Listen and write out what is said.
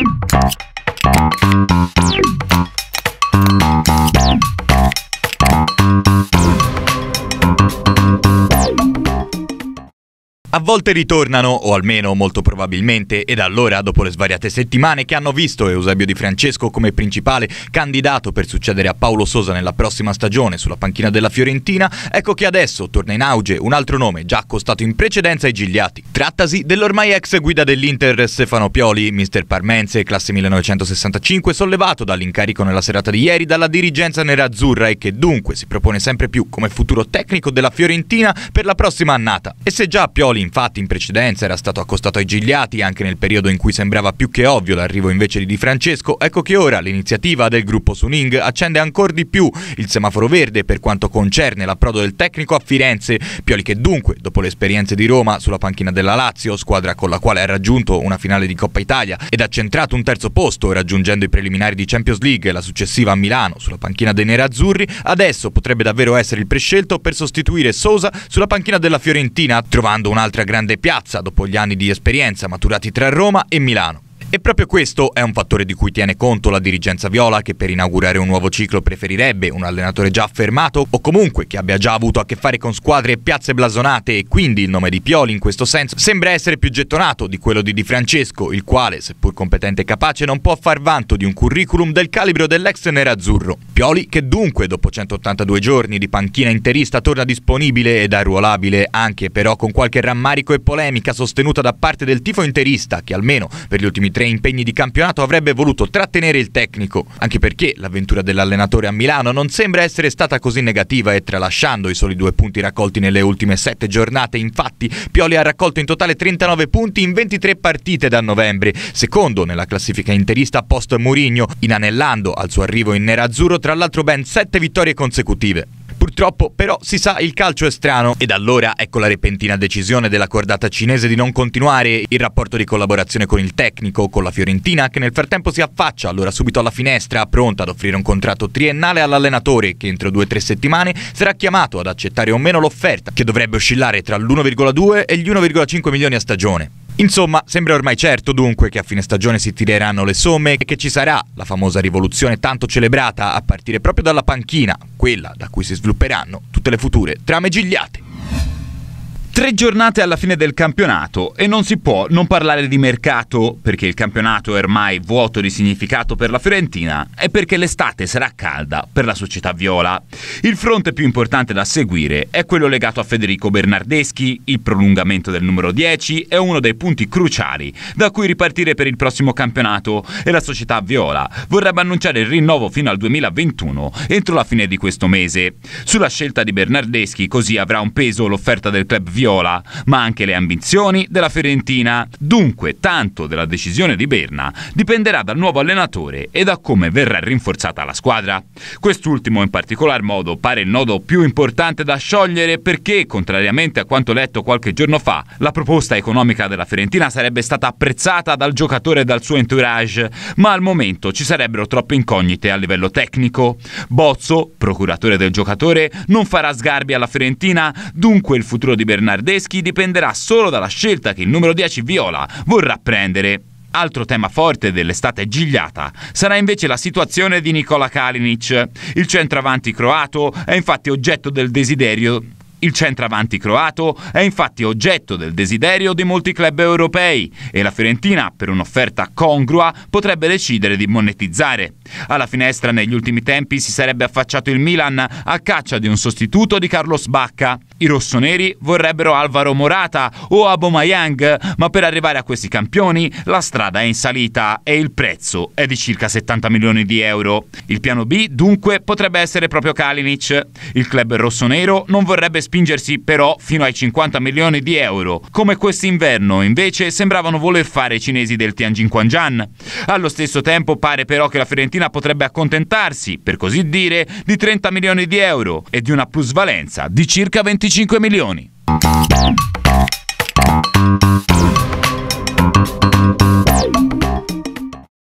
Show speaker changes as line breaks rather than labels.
Bye.
A volte ritornano, o almeno molto probabilmente, ed allora dopo le svariate settimane che hanno visto Eusebio Di Francesco come principale candidato per succedere a Paolo Sosa nella prossima stagione sulla panchina della Fiorentina, ecco che adesso torna in auge un altro nome già accostato in precedenza ai Gigliati. Trattasi dell'ormai ex guida dell'Inter Stefano Pioli, mister Parmense, classe 1965, sollevato dall'incarico nella serata di ieri dalla dirigenza nerazzurra e che dunque si propone sempre più come futuro tecnico della Fiorentina per la prossima annata. E se già Pioli Napoli infatti in precedenza era stato accostato ai Gigliati anche nel periodo in cui sembrava più che ovvio l'arrivo invece di Di Francesco, ecco che ora l'iniziativa del gruppo Suning accende ancora di più il semaforo verde per quanto concerne l'approdo del tecnico a Firenze, Pioli che dunque dopo le esperienze di Roma sulla panchina della Lazio, squadra con la quale ha raggiunto una finale di Coppa Italia ed ha centrato un terzo posto raggiungendo i preliminari di Champions League e la successiva a Milano sulla panchina dei Nerazzurri, adesso potrebbe davvero essere il prescelto per sostituire Sosa sulla panchina della Fiorentina trovando un altro un'altra grande piazza dopo gli anni di esperienza maturati tra Roma e Milano. E proprio questo è un fattore di cui tiene conto la dirigenza viola che per inaugurare un nuovo ciclo preferirebbe un allenatore già affermato o comunque che abbia già avuto a che fare con squadre e piazze blasonate e quindi il nome di Pioli in questo senso sembra essere più gettonato di quello di Di Francesco, il quale, seppur competente e capace, non può far vanto di un curriculum del calibro dell'ex nerazzurro. Pioli che dunque dopo 182 giorni di panchina interista torna disponibile ed arruolabile anche però con qualche rammarico e polemica sostenuta da parte del tifo interista che almeno per gli ultimi tre tre impegni di campionato avrebbe voluto trattenere il tecnico, anche perché l'avventura dell'allenatore a Milano non sembra essere stata così negativa e tralasciando i soli due punti raccolti nelle ultime sette giornate, infatti Pioli ha raccolto in totale 39 punti in 23 partite da novembre, secondo nella classifica interista post Mourinho, inanellando al suo arrivo in nerazzurro tra l'altro ben sette vittorie consecutive purtroppo però si sa il calcio è strano ed allora ecco la repentina decisione della cordata cinese di non continuare il rapporto di collaborazione con il tecnico, con la Fiorentina che nel frattempo si affaccia allora subito alla finestra pronta ad offrire un contratto triennale all'allenatore che entro due o tre settimane sarà chiamato ad accettare o meno l'offerta che dovrebbe oscillare tra l'1,2 e gli 1,5 milioni a stagione. Insomma, sembra ormai certo dunque che a fine stagione si tireranno le somme e che ci sarà la famosa rivoluzione tanto celebrata a partire proprio dalla panchina, quella da cui si svilupperanno tutte le future trame gigliate.
Tre giornate alla fine del campionato e non si può non parlare di mercato perché il campionato è ormai vuoto di significato per la Fiorentina e perché l'estate sarà calda per la società viola. Il fronte più importante da seguire è quello legato a Federico Bernardeschi, il prolungamento del numero 10 è uno dei punti cruciali da cui ripartire per il prossimo campionato e la società viola vorrebbe annunciare il rinnovo fino al 2021 entro la fine di questo mese. Sulla scelta di Bernardeschi così avrà un peso l'offerta del club viola Guardiola, ma anche le ambizioni della Fiorentina. Dunque, tanto della decisione di Berna dipenderà dal nuovo allenatore e da come verrà rinforzata la squadra. Quest'ultimo in particolar modo pare il nodo più importante da sciogliere perché, contrariamente a quanto letto qualche giorno fa, la proposta economica della Fiorentina sarebbe stata apprezzata dal giocatore e dal suo entourage, ma al momento ci sarebbero troppe incognite a livello tecnico. Bozzo, procuratore del giocatore, non farà sgarbi alla Fiorentina, dunque il futuro di Bernardo Bernardeschi dipenderà solo dalla scelta che il numero 10 Viola vorrà prendere. Altro tema forte dell'estate gigliata sarà invece la situazione di Nikola Kalinic. Il centravanti croato è infatti oggetto del desiderio il centravanti croato è infatti oggetto del desiderio di molti club europei e la Fiorentina, per un'offerta congrua, potrebbe decidere di monetizzare. Alla finestra negli ultimi tempi si sarebbe affacciato il Milan a caccia di un sostituto di Carlos Bacca. I rossoneri vorrebbero Alvaro Morata o Abomayang, ma per arrivare a questi campioni la strada è in salita e il prezzo è di circa 70 milioni di euro. Il piano B dunque potrebbe essere proprio Kalinic. Il club rossonero non vorrebbe spingersi però fino ai 50 milioni di euro, come quest'inverno invece sembravano voler fare i cinesi del Tianjin Quanjian. Allo stesso tempo pare però che la Fiorentina Fiorentina potrebbe accontentarsi, per così dire, di 30 milioni di euro e di una plusvalenza di circa 25 milioni.
Thank you.